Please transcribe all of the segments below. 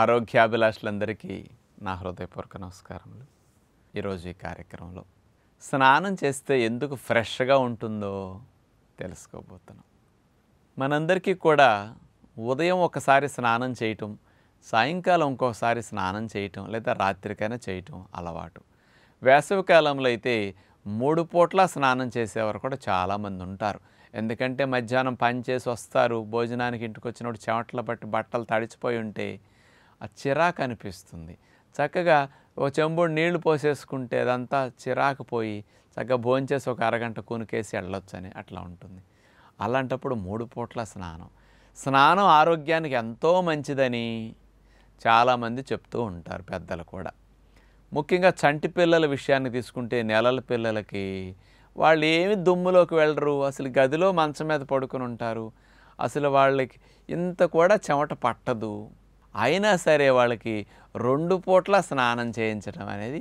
ఆరోగ్యాభిలాషులందరికీ నా హృదయపూర్వక నమస్కారములు ఈరోజు ఈ కార్యక్రమంలో స్నానం చేస్తే ఎందుకు ఫ్రెష్గా ఉంటుందో తెలుసుకోబోతున్నాం మనందరికీ కూడా ఉదయం ఒకసారి స్నానం చేయటం సాయంకాలం ఇంకోసారి స్నానం చేయటం లేదా రాత్రికైనా చేయటం అలవాటు వేసవికాలంలో అయితే మూడు పూట్ల స్నానం చేసేవారు కూడా చాలామంది ఉంటారు ఎందుకంటే మధ్యాహ్నం పని చేసి వస్తారు భోజనానికి ఇంటికి వచ్చినప్పుడు చెమటలు పట్టి బట్టలు తడిచిపోయి ఉంటే ఆ చిరాకు అనిపిస్తుంది చక్కగా ఓ చెంబుడు నీళ్లు పోసేసుకుంటే అదంతా చిరాకు పోయి చక్కగా భోంచేసి ఒక అరగంట కొనుకేసి వెళ్ళొచ్చు అని అట్లా ఉంటుంది అలాంటప్పుడు మూడు పూట్ల స్నానం స్నానం ఆరోగ్యానికి ఎంతో మంచిదని చాలామంది చెప్తూ ఉంటారు పెద్దలు కూడా ముఖ్యంగా చంటి పిల్లల విషయాన్ని తీసుకుంటే నెలల పిల్లలకి వాళ్ళు ఏమి దుమ్ములోకి వెళ్ళరు అసలు గదిలో మంచం మీద పడుకుని ఉంటారు అసలు వాళ్ళకి ఇంత కూడా చెమట పట్టదు అయినా సరే వాళ్ళకి రెండు పూట్ల స్నానం చేయించడం అనేది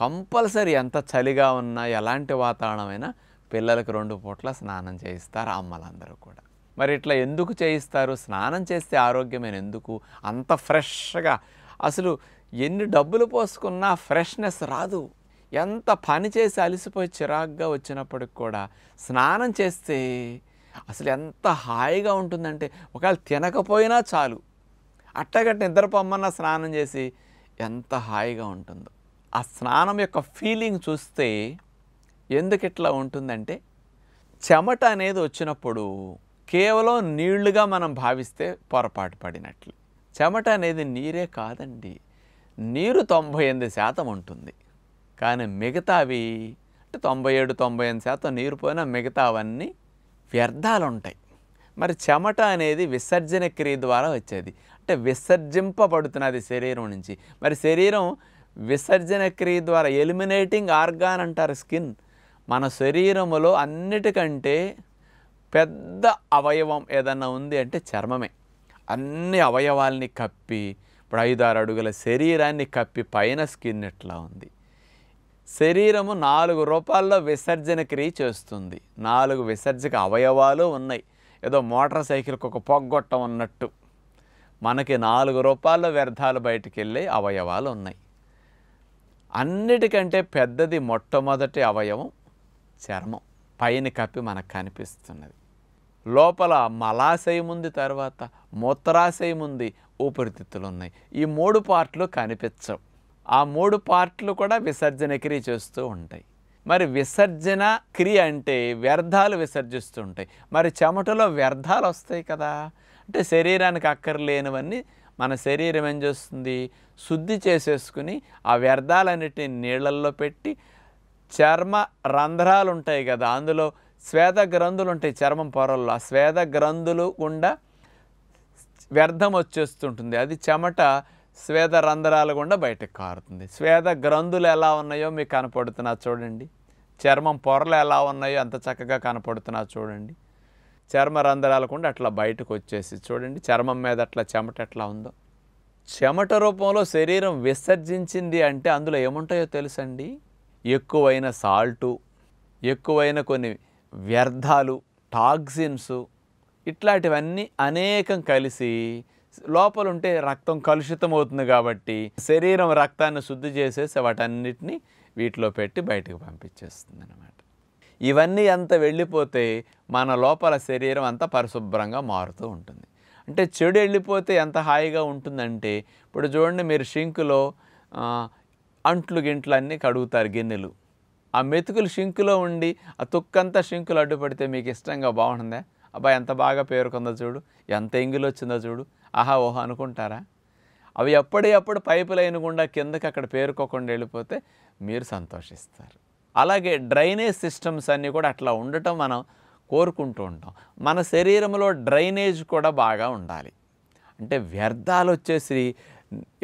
కంపల్సరీ ఎంత చలిగా ఉన్నా ఎలాంటి వాతావరణమైనా పిల్లలకు రెండు పూట్ల స్నానం చేయిస్తారు అమ్మలందరూ కూడా మరి ఇట్లా ఎందుకు చేయిస్తారు స్నానం చేస్తే ఆరోగ్యమైన ఎందుకు అంత ఫ్రెష్గా అసలు ఎన్ని డబ్బులు పోసుకున్నా ఫ్రెష్నెస్ రాదు ఎంత పని చేసి అలసిపోయి చిరాగ్గా వచ్చినప్పటికి కూడా స్నానం చేస్తే అసలు ఎంత హాయిగా ఉంటుందంటే ఒకవేళ తినకపోయినా చాలు అట్టగట్టు నిద్రపోమ్మన్న స్నానం చేసి ఎంత హాయిగా ఉంటుందో ఆ స్నానం యొక్క ఫీలింగ్ చూస్తే ఎందుకు ఇట్లా ఉంటుందంటే చెమట అనేది వచ్చినప్పుడు కేవలం నీళ్లుగా మనం భావిస్తే పొరపాటు పడినట్లు చెమట అనేది నీరే కాదండి నీరు తొంభై ఎనిమిది శాతం ఉంటుంది కానీ మిగతావి అంటే తొంభై ఏడు తొంభై ఎనిమిది శాతం నీరు పోయినా మిగతావన్నీ వ్యర్థాలు ఉంటాయి మరి చెమట అనేది విసర్జన క్రియ ద్వారా వచ్చేది అంటే విసర్జింపబడుతున్నది శరీరం నుంచి మరి శరీరం విసర్జన క్రియ ద్వారా ఎలిమినేటింగ్ ఆర్గాన్ అంటారు స్కిన్ మన శరీరములో అన్నిటికంటే పెద్ద అవయవం ఏదన్నా ఉంది అంటే చర్మమే అన్ని అవయవాల్ని కప్పి ఇప్పుడు ఐదారు అడుగుల శరీరాన్ని కప్పి పైన స్కిన్ ఇట్లా ఉంది శరీరము నాలుగు రూపాల్లో విసర్జన క్రియ చేస్తుంది నాలుగు విసర్జక అవయవాలు ఉన్నాయి ఏదో మోటార్ సైకిల్కి ఒక పొగ్గొట్టం ఉన్నట్టు మనకి నాలుగు రూపాయల వ్యర్థాలు బయటికి వెళ్ళే అవయవాలు ఉన్నాయి అన్నిటికంటే పెద్దది మొట్టమొదటి అవయవం చర్మం పైన కప్పి మనకు కనిపిస్తున్నది లోపల మలాశయం ఉంది తర్వాత మూత్రాశయం ఉంది ఊపిరితిత్తులు ఉన్నాయి ఈ మూడు పార్ట్లు కనిపించవు ఆ మూడు పార్ట్లు కూడా విసర్జన క్రియ చేస్తూ ఉంటాయి మరి విసర్జన క్రియ అంటే వ్యర్థాలు విసర్జిస్తూ ఉంటాయి మరి చెమటలో వ్యర్థాలు వస్తాయి కదా అంటే శరీరానికి అక్కర్లేనివన్నీ మన శరీరం ఏం చేస్తుంది శుద్ధి చేసేసుకుని ఆ వ్యర్థాలన్నిటిని నీళ్ళల్లో పెట్టి చర్మ రంధ్రాలు ఉంటాయి కదా అందులో శ్వేద గ్రంథులు ఉంటాయి చర్మం పొరల్లో ఆ స్వేద గ్రంథులు గుండా వ్యర్థం వచ్చేస్తుంటుంది అది చెమట స్వేద రంధ్రాలు గుండా బయటకు కారుతుంది స్వేద గ్రంథులు ఎలా ఉన్నాయో మీకు కనపడుతున్నా చూడండి చర్మం పొరలు ఎలా ఉన్నాయో అంత చక్కగా కనపడుతున్నా చూడండి చర్మ కూడా అట్లా బయటకు వచ్చేసి చూడండి చర్మం మీద అట్లా చెమట ఎట్లా ఉందో చెమట రూపంలో శరీరం విసర్జించింది అంటే అందులో ఏముంటాయో తెలుసండి ఎక్కువైన సాల్టు ఎక్కువైన కొన్ని వ్యర్థాలు టాక్సిన్స్ ఇట్లాంటివన్నీ అనేకం కలిసి లోపల ఉంటే రక్తం కలుషితం అవుతుంది కాబట్టి శరీరం రక్తాన్ని శుద్ధి చేసేసి వాటన్నిటిని వీటిలో పెట్టి బయటకు పంపించేస్తుంది అనమాట ఇవన్నీ అంత వెళ్ళిపోతే మన లోపల శరీరం అంతా పరిశుభ్రంగా మారుతూ ఉంటుంది అంటే చెడు వెళ్ళిపోతే ఎంత హాయిగా ఉంటుందంటే ఇప్పుడు చూడండి మీరు షింకులో అంట్లు గింట్లు అన్నీ కడుగుతారు గిన్నెలు ఆ మెతుకులు షింకులో ఉండి ఆ తుక్కంతా షింకులు అడ్డుపడితే మీకు ఇష్టంగా బాగుంటుందా అబ్బా ఎంత బాగా పేరుకుందో చూడు ఎంత ఎంగిలి వచ్చిందో చూడు ఆహా ఓహో అనుకుంటారా అవి ఎప్పటికప్పుడు పైపు లైన్ గుండా కిందకి అక్కడ పేరుకోకుండా వెళ్ళిపోతే మీరు సంతోషిస్తారు అలాగే డ్రైనేజ్ సిస్టమ్స్ అన్నీ కూడా అట్లా ఉండటం మనం కోరుకుంటూ ఉంటాం మన శరీరంలో డ్రైనేజ్ కూడా బాగా ఉండాలి అంటే వ్యర్థాలు వచ్చేసి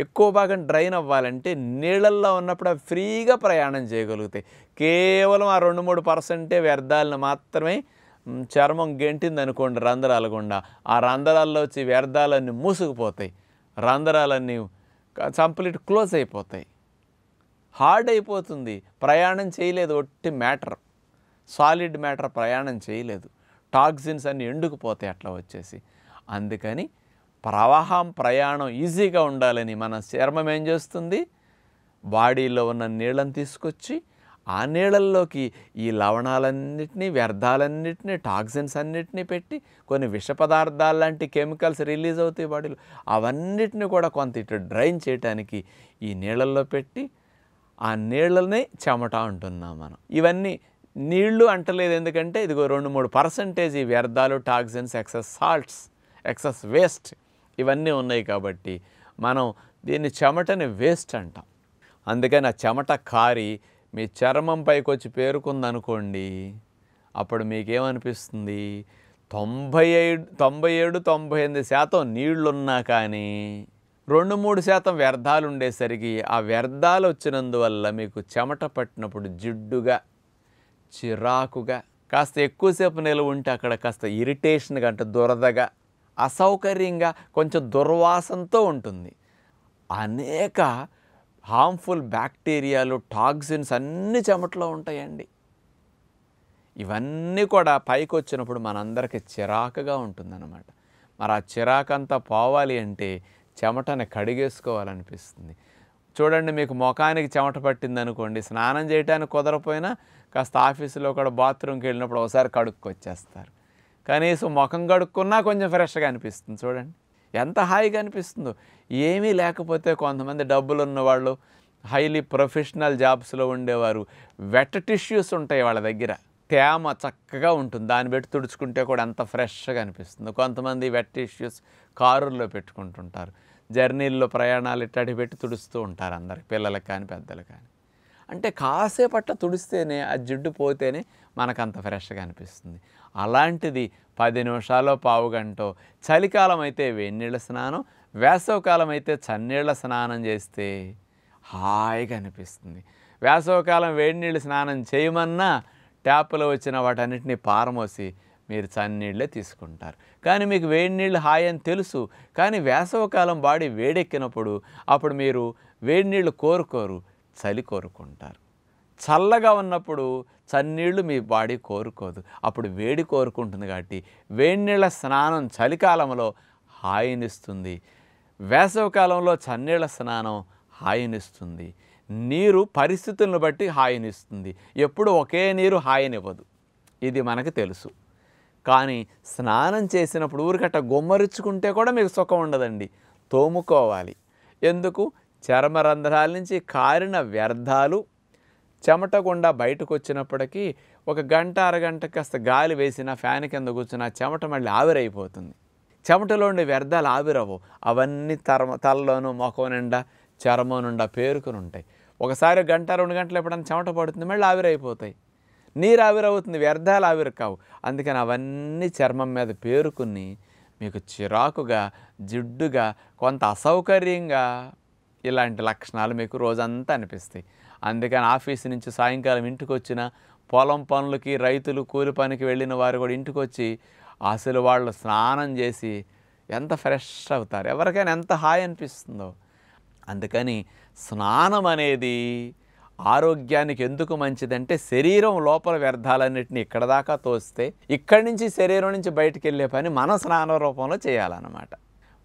ఎక్కువ భాగం డ్రైన్ అవ్వాలంటే నీళ్ళల్లో ఉన్నప్పుడు అవి ఫ్రీగా ప్రయాణం చేయగలుగుతాయి కేవలం ఆ రెండు మూడు పర్సెంటే వ్యర్థాలను మాత్రమే చర్మం గెంటింది అనుకోండి రంధ్రాల గుండా ఆ రంధ్రాల్లో వచ్చి వ్యర్థాలన్నీ మూసుకుపోతాయి రంధ్రాలన్నీ కంప్లీట్ క్లోజ్ అయిపోతాయి హార్డ్ అయిపోతుంది ప్రయాణం చేయలేదు ఒట్టి మ్యాటర్ సాలిడ్ మ్యాటర్ ప్రయాణం చేయలేదు టాక్సిన్స్ అన్నీ ఎండుకుపోతాయి అట్లా వచ్చేసి అందుకని ప్రవాహం ప్రయాణం ఈజీగా ఉండాలని మన చర్మం ఏం చేస్తుంది బాడీలో ఉన్న నీళ్ళని తీసుకొచ్చి ఆ నీళ్ళల్లోకి ఈ లవణాలన్నింటినీ వ్యర్థాలన్నింటినీ టాక్సిన్స్ అన్నిటినీ పెట్టి కొన్ని విష పదార్థాలు లాంటి కెమికల్స్ రిలీజ్ అవుతాయి బాడీలో అవన్నిటిని కూడా కొంత ఇటు డ్రైన్ చేయడానికి ఈ నీళ్ళల్లో పెట్టి ఆ నీళ్ళనే చెమట అంటున్నాం మనం ఇవన్నీ నీళ్లు అంటలేదు ఎందుకంటే ఇదిగో రెండు మూడు పర్సంటేజ్ ఈ వ్యర్థాలు toxins excess salts excess waste ఇవన్నీ ఉన్నాయి కాబట్టి మనం దీన్ని చెమటని వేస్ట్ అంటాం అందుకని ఆ చెమట కారి మీ చర్మం పైకి వచ్చి పేరుకుందనుకోండి అప్పుడు మీకేమనిపిస్తుంది తొంభై ఏడు తొంభై ఏడు తొంభై ఎనిమిది శాతం నీళ్లున్నా కానీ రెండు మూడు శాతం వ్యర్థాలు ఉండేసరికి ఆ వ్యర్థాలు వచ్చినందువల్ల మీకు చెమట పట్టినప్పుడు జిడ్డుగా చిరాకుగా కాస్త ఎక్కువసేపు నిలవ ఉంటే అక్కడ కాస్త ఇరిటేషన్గా అంటే దురదగా అసౌకర్యంగా కొంచెం దుర్వాసనతో ఉంటుంది అనేక హార్మ్ఫుల్ బ్యాక్టీరియాలు టాక్సిన్స్ అన్ని చెమటలో ఉంటాయండి ఇవన్నీ కూడా పైకి వచ్చినప్పుడు మనందరికీ చిరాకుగా ఉంటుందన్నమాట మరి ఆ చిరాకంతా పోవాలి అంటే చెమటను కడిగేసుకోవాలనిపిస్తుంది చూడండి మీకు ముఖానికి చెమట పట్టింది అనుకోండి స్నానం చేయడానికి కుదరపోయినా కాస్త ఆఫీసులో కూడా బాత్రూమ్కి వెళ్ళినప్పుడు ఒకసారి కడుక్కొచ్చేస్తారు కనీసం ముఖం కడుక్కున్నా కొంచెం ఫ్రెష్గా అనిపిస్తుంది చూడండి ఎంత హాయిగా అనిపిస్తుందో ఏమీ లేకపోతే కొంతమంది డబ్బులు ఉన్నవాళ్ళు హైలీ ప్రొఫెషనల్ జాబ్స్లో ఉండేవారు వెట్ టిష్యూస్ ఉంటాయి వాళ్ళ దగ్గర తేమ చక్కగా ఉంటుంది దాన్ని పెట్టి తుడుచుకుంటే కూడా అంత ఫ్రెష్గా అనిపిస్తుంది కొంతమంది వెట్ టిష్యూస్ కారుల్లో పెట్టుకుంటుంటారు జర్నీల్లో ప్రయాణాలు ఇట్టాటి పెట్టి తుడుస్తూ ఉంటారు అందరికి పిల్లలకు కానీ పెద్దలకు కానీ అంటే కాసేపట్ల తుడిస్తేనే ఆ జిడ్డు పోతేనే మనకంత ఫ్రెష్గా అనిపిస్తుంది అలాంటిది పది నిమిషాలు పావు గంటో చలికాలం అయితే వేడినీళ్ళ స్నానం వేసవకాలం అయితే చన్నీళ్ళ స్నానం చేస్తే హాయిగా అనిపిస్తుంది వేసవకాలం నీళ్ళు స్నానం చేయమన్నా ట్యాప్లో వచ్చిన వాటన్నిటిని పారమోసి మీరు చని నీళ్ళే తీసుకుంటారు కానీ మీకు వేడి నీళ్ళు హాయ్ అని తెలుసు కానీ వేసవకాలం వాడి వేడెక్కినప్పుడు అప్పుడు మీరు వేడి నీళ్ళు కోరుకోరు చలి కోరుకుంటారు చల్లగా ఉన్నప్పుడు చన్నీళ్ళు మీ బాడీ కోరుకోదు అప్పుడు వేడి కోరుకుంటుంది కాబట్టి వేడి నీళ్ళ స్నానం చలికాలంలో హాయినిస్తుంది వేసవకాలంలో చన్నీళ్ళ స్నానం హాయినిస్తుంది నీరు పరిస్థితులను బట్టి హాయినిస్తుంది ఎప్పుడు ఒకే నీరు హాయినివ్వదు ఇది మనకు తెలుసు కానీ స్నానం చేసినప్పుడు ఊరికట్ట గుమ్మరిచ్చుకుంటే కూడా మీకు సుఖం ఉండదండి తోముకోవాలి ఎందుకు చర్మ రంధ్రాల నుంచి కారిన వ్యర్థాలు చెమట గుండా బయటకు వచ్చినప్పటికీ ఒక గంట అరగంట కాస్త గాలి వేసిన ఫ్యాన్ కింద కూర్చున్న చెమట మళ్ళీ ఆవిరైపోతుంది చెమటలో ఉండే వ్యర్థాలు ఆవిరవు అవన్నీ తర తలలోనూ మొఖం నిండా చర్మం నుండా పేరుకుని ఉంటాయి ఒకసారి గంట రెండు గంటలు ఎప్పుడైనా చెమట పడుతుంది మళ్ళీ ఆవిరైపోతాయి నీరు ఆవిరవుతుంది వ్యర్థాలు ఆవిరి కావు అందుకని అవన్నీ చర్మం మీద పేరుకుని మీకు చిరాకుగా జిడ్డుగా కొంత అసౌకర్యంగా ఇలాంటి లక్షణాలు మీకు రోజంతా అనిపిస్తాయి అందుకని ఆఫీస్ నుంచి సాయంకాలం ఇంటికి వచ్చిన పొలం పనులకి రైతులు కూలి పనికి వెళ్ళిన వారు కూడా ఇంటికి వచ్చి అసలు వాళ్ళు స్నానం చేసి ఎంత ఫ్రెష్ అవుతారు ఎవరికైనా ఎంత హాయి అనిపిస్తుందో అందుకని స్నానం అనేది ఆరోగ్యానికి ఎందుకు మంచిదంటే శరీరం లోపల వ్యర్థాలన్నింటినీ ఇక్కడ దాకా తోస్తే ఇక్కడి నుంచి శరీరం నుంచి బయటికి వెళ్ళే పని మన స్నాన రూపంలో చేయాలన్నమాట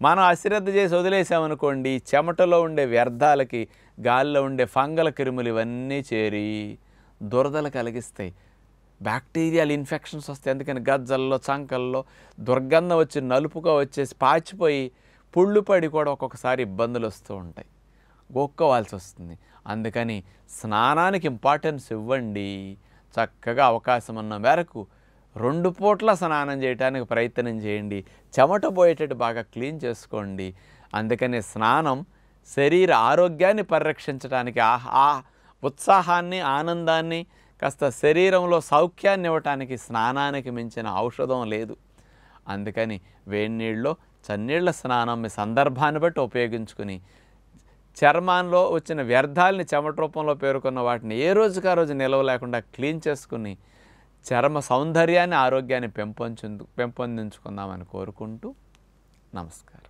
మనం అశ్రద్ధ చేసి వదిలేసామనుకోండి చెమటలో ఉండే వ్యర్థాలకి గాల్లో ఉండే ఫంగల క్రిములు ఇవన్నీ చేరి దురదలు కలిగిస్తాయి బ్యాక్టీరియల్ ఇన్ఫెక్షన్స్ వస్తాయి అందుకని గజ్జల్లో చంకల్లో దుర్గంధం వచ్చి నలుపుగా వచ్చేసి పాచిపోయి పుళ్ళు పడి కూడా ఒక్కొక్కసారి ఇబ్బందులు వస్తూ ఉంటాయి గోక్కోవాల్సి వస్తుంది అందుకని స్నానానికి ఇంపార్టెన్స్ ఇవ్వండి చక్కగా అవకాశం ఉన్న మేరకు రెండు పూట్ల స్నానం చేయడానికి ప్రయత్నం చేయండి చెమట పోయేటట్టు బాగా క్లీన్ చేసుకోండి అందుకని స్నానం శరీర ఆరోగ్యాన్ని పరిరక్షించడానికి ఆహా ఉత్సాహాన్ని ఆనందాన్ని కాస్త శరీరంలో సౌఖ్యాన్ని ఇవ్వటానికి స్నానానికి మించిన ఔషధం లేదు అందుకని వేడి నీళ్ళలో చన్నీళ్ల స్నానం మీ సందర్భాన్ని బట్టి ఉపయోగించుకుని చర్మాన్లో వచ్చిన వ్యర్థాలని చెమట రూపంలో పేర్కొన్న వాటిని ఏ రోజుకా రోజు నిలవ లేకుండా క్లీన్ చేసుకుని చర్మ సౌందర్యాన్ని ఆరోగ్యాన్ని పెంపొంచు పెంపొందించుకుందామని కోరుకుంటూ నమస్కారం